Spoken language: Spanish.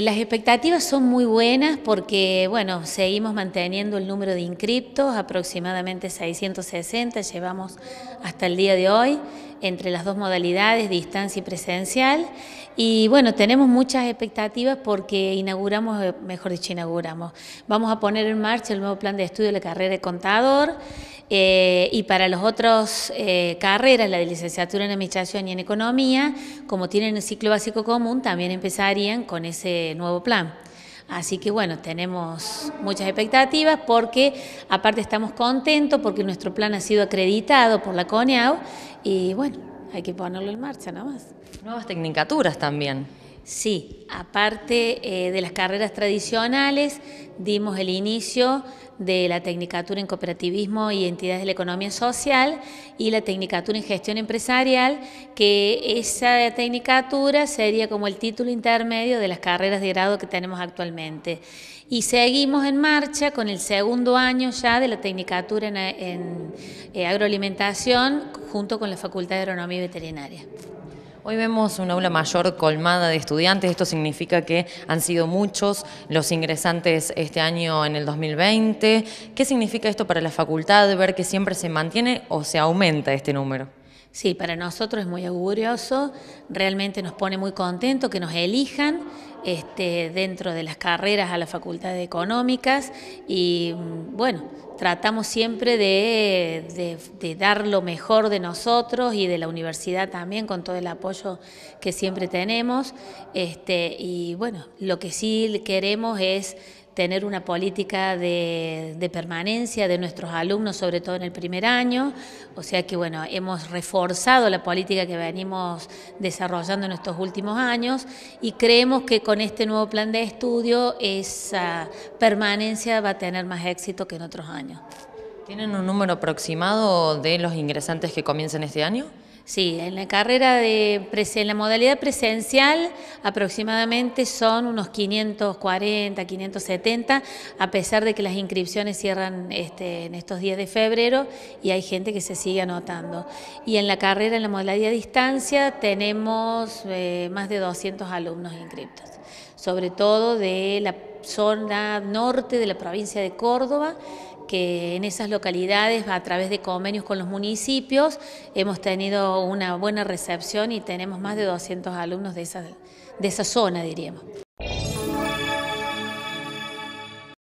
Las expectativas son muy buenas porque, bueno, seguimos manteniendo el número de inscriptos, aproximadamente 660, llevamos hasta el día de hoy, entre las dos modalidades, distancia y presencial. Y bueno, tenemos muchas expectativas porque inauguramos, eh, mejor dicho, inauguramos. Vamos a poner en marcha el nuevo plan de estudio de la carrera de contador. Eh, y para las otras eh, carreras, la de licenciatura en Administración y en Economía, como tienen el ciclo básico común, también empezarían con ese nuevo plan. Así que bueno, tenemos muchas expectativas porque aparte estamos contentos porque nuestro plan ha sido acreditado por la CONEAU y bueno, hay que ponerlo en marcha nada más. Nuevas tecnicaturas también. Sí, aparte eh, de las carreras tradicionales, dimos el inicio de la Tecnicatura en Cooperativismo y Entidades de la Economía Social y la Tecnicatura en Gestión Empresarial, que esa tecnicatura sería como el título intermedio de las carreras de grado que tenemos actualmente. Y seguimos en marcha con el segundo año ya de la Tecnicatura en, eh, Agroalimentación junto con la Facultad de Agronomía y Veterinaria. Hoy vemos un aula mayor colmada de estudiantes, esto significa que han sido muchos los ingresantes este año en el 2020. ¿Qué significa esto para la facultad, ver que siempre se mantiene o se aumenta este número? Sí, para nosotros es muy augurioso, realmente nos pone muy contento que nos elijan este, dentro de las carreras a la Facultad de Económicas y mm, bueno, tratamos siempre de, dar lo mejor de nosotros y de la universidad también con todo el apoyo que siempre tenemos. Este, y bueno, lo que sí queremos es tener una política de, permanencia de nuestros alumnos, sobre todo en el primer año. O sea que, bueno, hemos reforzado la política que venimos desarrollando en estos últimos años y creemos que con este nuevo plan de estudio esa permanencia va a tener más éxito que en otros años. ¿Tienen un número aproximado de los ingresantes que comienzan este año? Sí, en la carrera de en la modalidad presencial aproximadamente son unos 540, 570, a pesar de que las inscripciones cierran este, en estos días de febrero y hay gente que se sigue anotando. Y en la carrera en la modalidad a distancia tenemos eh, más de 200 alumnos inscriptos, sobre todo de la zona norte de la provincia de Córdoba, que en esas localidades, a través de convenios con los municipios, hemos tenido una buena recepción y tenemos más de 200 alumnos de esa, de esa zona, diríamos.